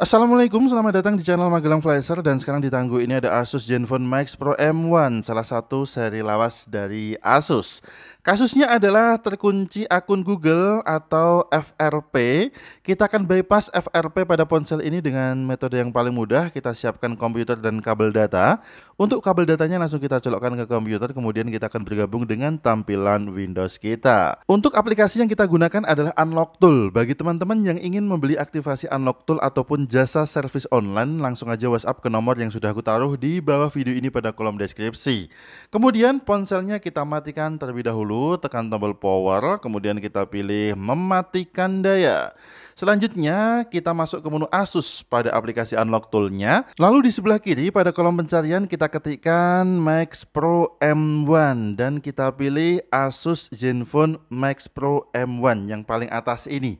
Assalamualaikum, selamat datang di channel Magelang Flasher dan sekarang di tangguh ini ada Asus Zenfone Max Pro M1, salah satu seri lawas dari Asus. Kasusnya adalah terkunci akun Google atau FRP. Kita akan bypass FRP pada ponsel ini dengan metode yang paling mudah, kita siapkan komputer dan kabel data. Untuk kabel datanya langsung kita colokkan ke komputer, kemudian kita akan bergabung dengan tampilan Windows kita. Untuk aplikasi yang kita gunakan adalah Unlock Tool. Bagi teman-teman yang ingin membeli aktivasi Unlock Tool ataupun jasa service online, langsung aja WhatsApp ke nomor yang sudah aku taruh di bawah video ini pada kolom deskripsi. Kemudian ponselnya kita matikan terlebih dahulu, tekan tombol power, kemudian kita pilih mematikan daya. Selanjutnya kita masuk ke menu Asus pada aplikasi Unlock Toolnya. Lalu di sebelah kiri pada kolom pencarian kita ketikkan Max Pro M1 dan kita pilih Asus Zenfone Max Pro M1 yang paling atas ini.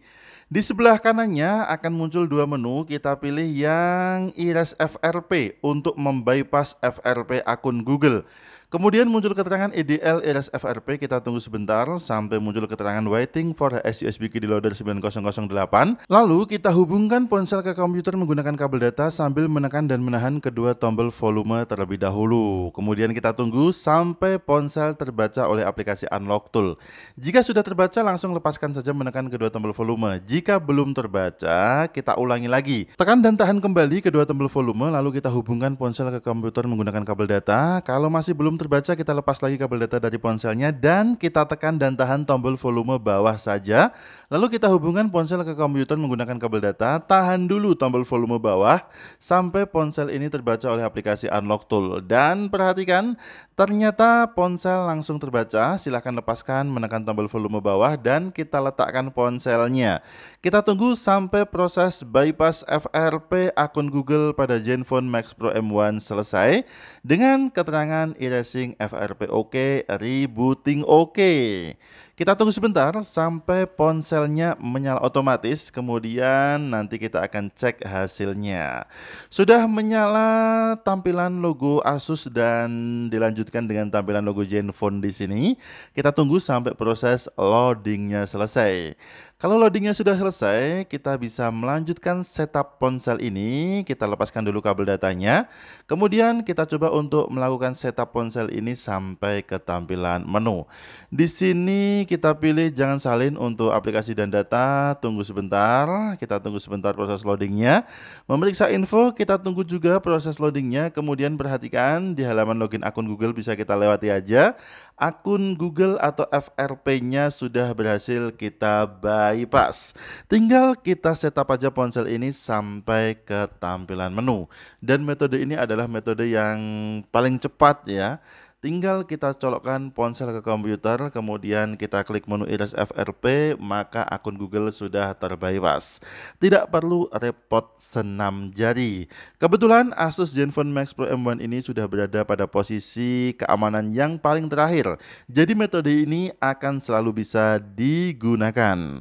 Di sebelah kanannya akan muncul dua menu, kita pilih yang iris FRP untuk membypass FRP akun Google. Kemudian muncul keterangan EDL iris FRP, kita tunggu sebentar sampai muncul keterangan waiting for HSUSB key loader 9008. Lalu kita hubungkan ponsel ke komputer menggunakan kabel data sambil menekan dan menahan kedua tombol volume terlebih dahulu. Kemudian kita tunggu sampai ponsel terbaca oleh aplikasi Unlock Tool. Jika sudah terbaca langsung lepaskan saja menekan kedua tombol volume. Jika jika belum terbaca, kita ulangi lagi. Tekan dan tahan kembali kedua tombol volume, lalu kita hubungkan ponsel ke komputer menggunakan kabel data. Kalau masih belum terbaca, kita lepas lagi kabel data dari ponselnya dan kita tekan dan tahan tombol volume bawah saja. Lalu kita hubungkan ponsel ke komputer menggunakan kabel data. Tahan dulu tombol volume bawah sampai ponsel ini terbaca oleh aplikasi Unlock Tool. Dan perhatikan, ternyata ponsel langsung terbaca. Silahkan lepaskan, menekan tombol volume bawah dan kita letakkan ponselnya. Kita tunggu sampai proses bypass FRP akun Google pada Zenfone Max Pro M1 selesai dengan keterangan erasing FRP oke, rebooting oke. Kita tunggu sebentar sampai ponselnya menyala otomatis, kemudian nanti kita akan cek hasilnya. Sudah menyala tampilan logo Asus dan dilanjutkan dengan tampilan logo Zenfone di sini. Kita tunggu sampai proses loadingnya selesai. Kalau loadingnya sudah selesai, kita bisa melanjutkan setup ponsel ini. Kita lepaskan dulu kabel datanya. Kemudian kita coba untuk melakukan setup ponsel ini sampai ke tampilan menu. Di sini kita pilih jangan salin untuk aplikasi dan data. Tunggu sebentar, kita tunggu sebentar proses loadingnya. Memeriksa info, kita tunggu juga proses loadingnya. Kemudian perhatikan di halaman login akun Google bisa kita lewati aja. Akun Google atau FRP-nya sudah berhasil kita bypass. Tinggal kita setup aja ponsel ini sampai ke tampilan menu. Dan metode ini adalah metode yang paling cepat ya Tinggal kita colokkan ponsel ke komputer, kemudian kita klik menu iris FRP, maka akun Google sudah terbypass. Tidak perlu repot senam jari. Kebetulan Asus Zenfone Max Pro M1 ini sudah berada pada posisi keamanan yang paling terakhir. Jadi metode ini akan selalu bisa digunakan.